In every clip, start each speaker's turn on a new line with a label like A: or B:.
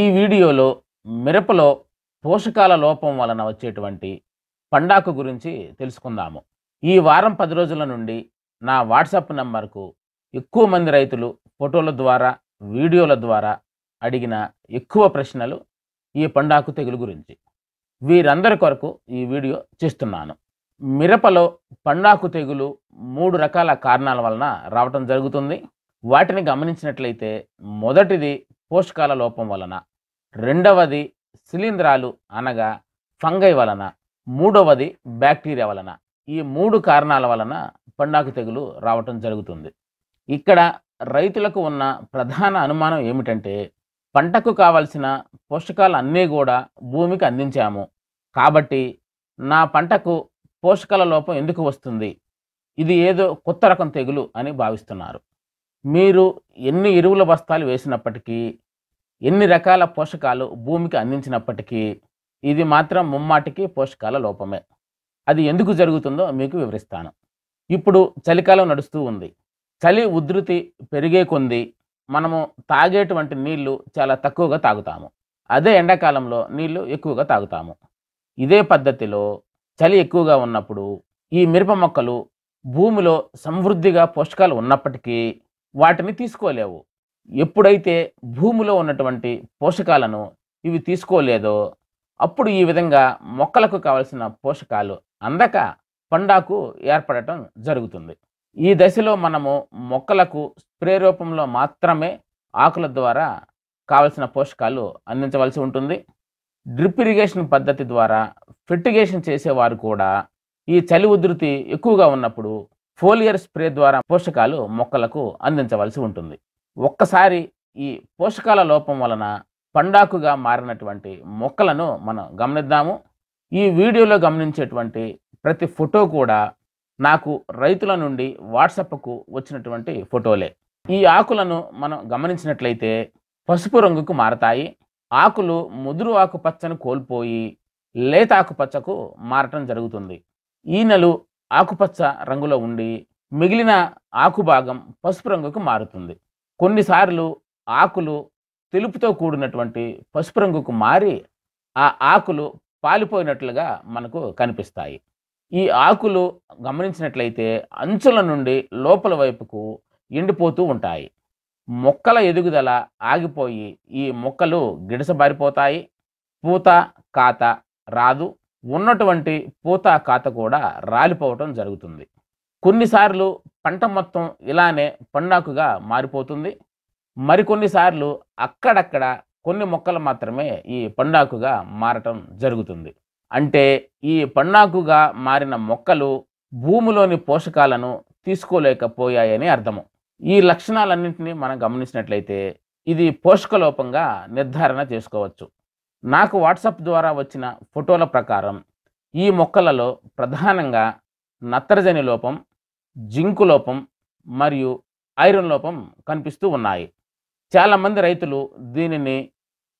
A: ఈ వీడియోలో మిరపలో పోషకాల లోపం వలన వచ్చేటువంటి పండాకు గురించి తెలుసుకుందాము ఈ వారం పది రోజుల నుండి నా వాట్సాప్ నంబర్కు ఎక్కువ మంది రైతులు ఫోటోల ద్వారా వీడియోల ద్వారా అడిగిన ఎక్కువ ప్రశ్నలు ఈ పండాకు తెగులు గురించి వీరందరి కొరకు ఈ వీడియో చేస్తున్నాను మిరపలో పండాకు తెగులు మూడు రకాల కారణాల వలన రావటం జరుగుతుంది వాటిని గమనించినట్లయితే మొదటిది పోషకాల లోపం వలన రెండవది శిలీంధ్రాలు అనగా ఫంగై వలన మూడవది బ్యాక్టీరియా వలన ఈ మూడు కారణాల వలన పండాకు తెగులు రావటం జరుగుతుంది ఇక్కడ రైతులకు ఉన్న ప్రధాన అనుమానం ఏమిటంటే పంటకు కావలసిన పోషకాలు అన్నీ కూడా భూమికి అందించాము కాబట్టి నా పంటకు పోషకాల లోపం ఎందుకు వస్తుంది ఇది ఏదో కొత్త రకం తెగులు అని భావిస్తున్నారు మీరు ఎన్ని ఎరువుల బస్తాలు వేసినప్పటికీ ఎన్ని రకాల పోషకాలు భూమికి అందించినప్పటికీ ఇది మాత్రం ముమ్మాటికి పోషకాల లోపమే అది ఎందుకు జరుగుతుందో మీకు వివరిస్తాను ఇప్పుడు చలికాలం నడుస్తూ ఉంది చలి ఉధృతి పెరిగే కొంది మనము తాగేటువంటి నీళ్లు చాలా తక్కువగా తాగుతాము అదే ఎండాకాలంలో నీళ్లు ఎక్కువగా తాగుతాము ఇదే పద్ధతిలో చలి ఎక్కువగా ఉన్నప్పుడు ఈ మిరప మొక్కలు భూమిలో సమృద్ధిగా పోషకాలు ఉన్నప్పటికీ వాటిని తీసుకోలేవు ఎప్పుడైతే భూమిలో ఉన్నటువంటి పోషకాలను ఇవి తీసుకోలేదో అప్పుడు ఈ విధంగా మొక్కలకు కావలసిన పోషకాలు అందక పండాకు ఏర్పడటం జరుగుతుంది ఈ దశలో మనము మొక్కలకు స్ప్రే రూపంలో మాత్రమే ఆకుల ద్వారా కావలసిన పోషకాలు అందించవలసి ఉంటుంది డ్రిప్ ఇరిగేషన్ పద్ధతి ద్వారా ఫిట్టిగేషన్ చేసేవారు కూడా ఈ చలి ఉధృతి ఎక్కువగా ఉన్నప్పుడు ఫోలియర్ స్ప్రే ద్వారా పోషకాలు మొక్కలకు అందించవలసి ఉంటుంది ఒక్కసారి ఈ పోషకాల లోపం వలన పండాకుగా మారినటువంటి మొక్కలను మనం గమనిద్దాము ఈ వీడియోలో గమనించేటువంటి ప్రతి ఫోటో కూడా నాకు రైతుల నుండి వాట్సప్కు వచ్చినటువంటి ఫోటోలే ఈ ఆకులను మనం గమనించినట్లయితే పసుపు రంగుకు మారతాయి ఆకులు ముదురు ఆకుపచ్చను కోల్పోయి లేత ఆకుపచ్చకు మారటం జరుగుతుంది ఈనెలు ఆకుపచ్చ రంగులో ఉండి మిగిలిన ఆకు భాగం పసుపు రంగుకు మారుతుంది కొన్నిసార్లు ఆకులు తెలుపుతో కూడినటువంటి పసుపు రంగుకు మారి ఆ ఆకులు పాలిపోయినట్లుగా మనకు కనిపిస్తాయి ఈ ఆకులు గమనించినట్లయితే అంచుల నుండి లోపల వైపుకు ఎండిపోతూ ఉంటాయి మొక్కల ఎదుగుదల ఆగిపోయి ఈ మొక్కలు గిడసబారిపోతాయి పూత కాత రాదు ఉన్నటువంటి పూత కాత కూడా రాలిపోవటం జరుగుతుంది కొన్నిసార్లు పంట మొత్తం ఇలానే పండాకుగా మారిపోతుంది మరికొన్నిసార్లు అక్కడక్కడ కొన్ని మొక్కలు మాత్రమే ఈ పండాకుగా మారటం జరుగుతుంది అంటే ఈ పండాకుగా మారిన మొక్కలు భూమిలోని పోషకాలను తీసుకోలేకపోయాయని అర్థము ఈ లక్షణాలన్నింటినీ మనం గమనించినట్లయితే ఇది పోషక లోపంగా నిర్ధారణ చేసుకోవచ్చు నాకు వాట్సాప్ ద్వారా వచ్చిన ఫోటోల ప్రకారం ఈ మొక్కలలో ప్రధానంగా నత్రజని లోపం జింకు లోపం మరియు ఐరన్ లోపం కనిపిస్తూ ఉన్నాయి చాలామంది రైతులు దీనిని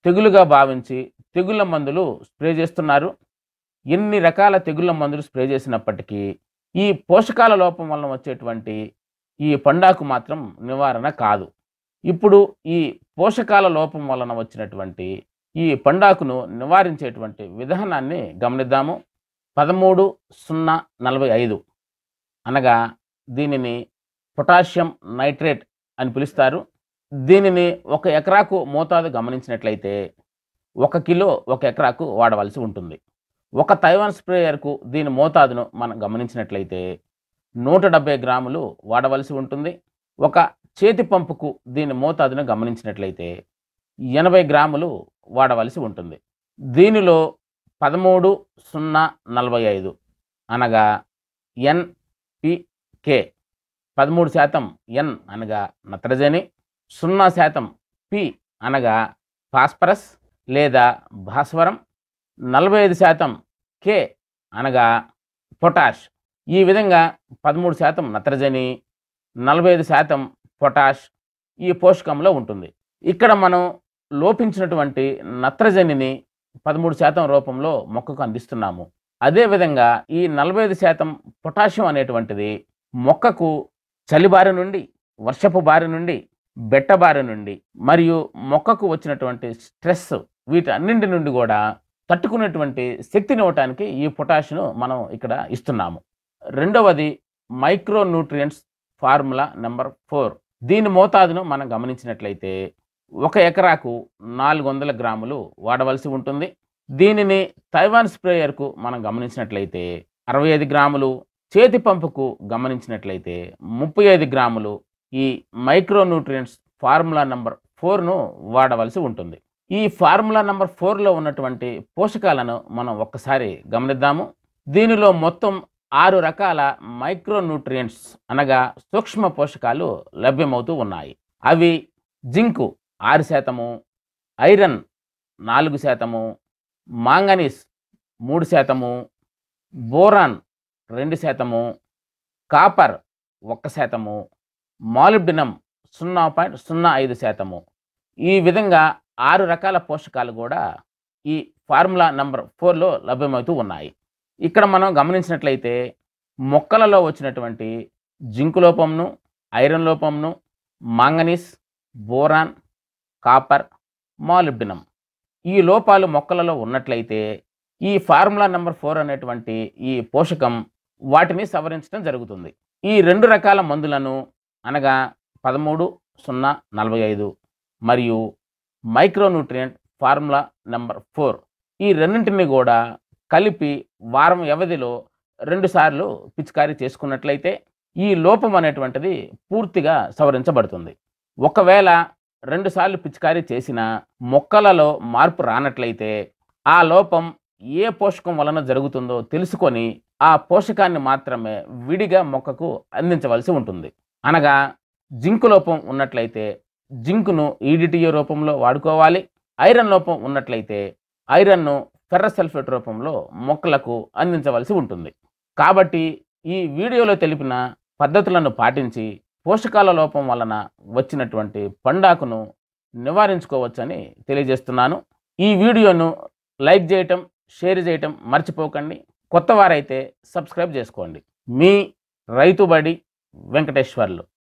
A: తెగులుగా భావించి తెగుళ్ళ మందులు స్ప్రే చేస్తున్నారు ఎన్ని రకాల తెగుళ్ళ మందులు స్ప్రే చేసినప్పటికీ ఈ పోషకాల లోపం వలన వచ్చేటువంటి ఈ పండాకు మాత్రం నివారణ కాదు ఇప్పుడు ఈ పోషకాల లోపం వలన వచ్చినటువంటి ఈ పండాకును నివారించేటువంటి విధానాన్ని గమనిద్దాము పదమూడు సున్నా నలభై ఐదు అనగా దీనిని పొటాషియం నైట్రేట్ అని పిలుస్తారు దీనిని ఒక ఎకరాకు మోతాదు గమనించినట్లయితే ఒక కిలో ఒక ఎకరాకు వాడవలసి ఉంటుంది ఒక తైవాన్ స్ప్రేయర్కు దీని మోతాదును మనం గమనించినట్లయితే నూట డెబ్బై గ్రాములు వాడవలసి ఉంటుంది ఒక చేతి పంపుకు దీని మోతాదును గమనించినట్లయితే ఎనభై గ్రాములు వాడవలసి ఉంటుంది దీనిలో పదమూడు సున్నా నలభై ఐదు అనగా ఎన్ కే పదమూడు శాతం ఎన్ అనగా నత్రజని సున్నా శాతం పి అనగా ఫాస్ఫరస్ లేదా భాస్వరం నలభై ఐదు శాతం కే అనగా పొటాష్ ఈ విధంగా పదమూడు శాతం నత్రజని నలభై ఐదు శాతం పొటాష్ ఈ పోషకంలో ఉంటుంది ఇక్కడ మనం లోపించినటువంటి నత్రజనిని పదమూడు శాతం రూపంలో మొక్కకు అందిస్తున్నాము అదేవిధంగా ఈ నలభై ఐదు శాతం పొటాషియం అనేటువంటిది మొక్కకు చలిబారి నుండి వర్షపు బారి నుండి బెట్టబారి నుండి మరియు మొక్కకు వచ్చినటువంటి స్ట్రెస్ వీటన్నింటి నుండి కూడా తట్టుకునేటువంటి శక్తిని ఇవ్వటానికి ఈ పొటాషును మనం ఇక్కడ ఇస్తున్నాము రెండవది micro nutrients formula number four దీని మోతాదును మనం గమనించినట్లయితే ఒక ఎకరాకు నాలుగు వందల గ్రాములు వాడవలసి ఉంటుంది దీనిని తైవాన్ స్ప్రేయర్కు మనం గమనించినట్లయితే అరవై ఐదు గ్రాములు చేతి పంపుకు గమనించినట్లయితే ముప్పై ఐదు గ్రాములు ఈ మైక్రోన్యూట్రియంట్స్ ఫార్ములా నంబర్ ఫోర్ను వాడవలసి ఉంటుంది ఈ ఫార్ములా నంబర్ ఫోర్లో ఉన్నటువంటి పోషకాలను మనం ఒక్కసారి గమనిద్దాము దీనిలో మొత్తం ఆరు రకాల మైక్రోన్యూట్రియంట్స్ అనగా సూక్ష్మ పోషకాలు లభ్యమవుతూ ఉన్నాయి అవి జింకు ఆరు శాతము ఐరన్ నాలుగు శాతము మాంగనీస్ మూడు శాతము బోరాన్ రెండు శాతము కాపర్ ఒక్క శాతము మాలిబ్డినం సున్నా పాయింట్ సున్నా ఐదు శాతము ఈ విధంగా ఆరు రకాల పోషకాలు కూడా ఈ ఫార్ములా నంబర్ ఫోర్లో లభ్యమవుతూ ఉన్నాయి ఇక్కడ మనం గమనించినట్లయితే మొక్కలలో వచ్చినటువంటి జింకు లోపంను ఐరన్ లోపంను మాంగనీస్ బోరాన్ కాపర్ మాలిబ్డినం ఈ లోపాలు మొక్కలలో ఉన్నట్లయితే ఈ ఫార్ములా నెంబర్ ఫోర్ అనేటువంటి ఈ పోషకం వాటిని సవరించడం జరుగుతుంది ఈ రెండు రకాల మందులను అనగా పదమూడు సున్నా నలభై ఐదు మరియు మైక్రోన్యూట్రియంట్ ఫార్ములా నెంబర్ ఫోర్ ఈ రెండింటిని కూడా కలిపి వారం వ్యవధిలో రెండుసార్లు పిచికారీ చేసుకున్నట్లయితే ఈ లోపం అనేటువంటిది పూర్తిగా సవరించబడుతుంది ఒకవేళ రెండుసార్లు పిచికారీ చేసిన మొక్కలలో మార్పు రానట్లయితే ఆ లోపం ఏ పోషకం వలన జరుగుతుందో తెలుసుకొని ఆ పోషకాన్ని మాత్రమే విడిగా మొక్కకు అందించవలసి ఉంటుంది అనగా జింకు లోపం ఉన్నట్లయితే జింకును ఈడిటిఏ e రూపంలో వాడుకోవాలి ఐరన్ లోపం ఉన్నట్లయితే ఐరన్ను సల్ఫేట్ రూపంలో మొక్కలకు అందించవలసి ఉంటుంది కాబట్టి ఈ వీడియోలో తెలిపిన పద్ధతులను పాటించి పోషకాల లోపం వలన వచ్చినటువంటి పండాకును నివారించుకోవచ్చని తెలియజేస్తున్నాను ఈ వీడియోను లైక్ చేయటం షేర్ చేయటం మర్చిపోకండి కొత్త వారైతే సబ్స్క్రైబ్ చేసుకోండి మీ రైతుబడి వెంకటేశ్వర్లు